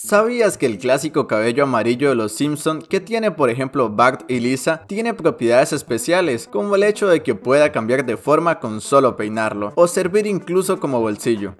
¿Sabías que el clásico cabello amarillo de los Simpson que tiene por ejemplo Bart y Lisa tiene propiedades especiales como el hecho de que pueda cambiar de forma con solo peinarlo o servir incluso como bolsillo?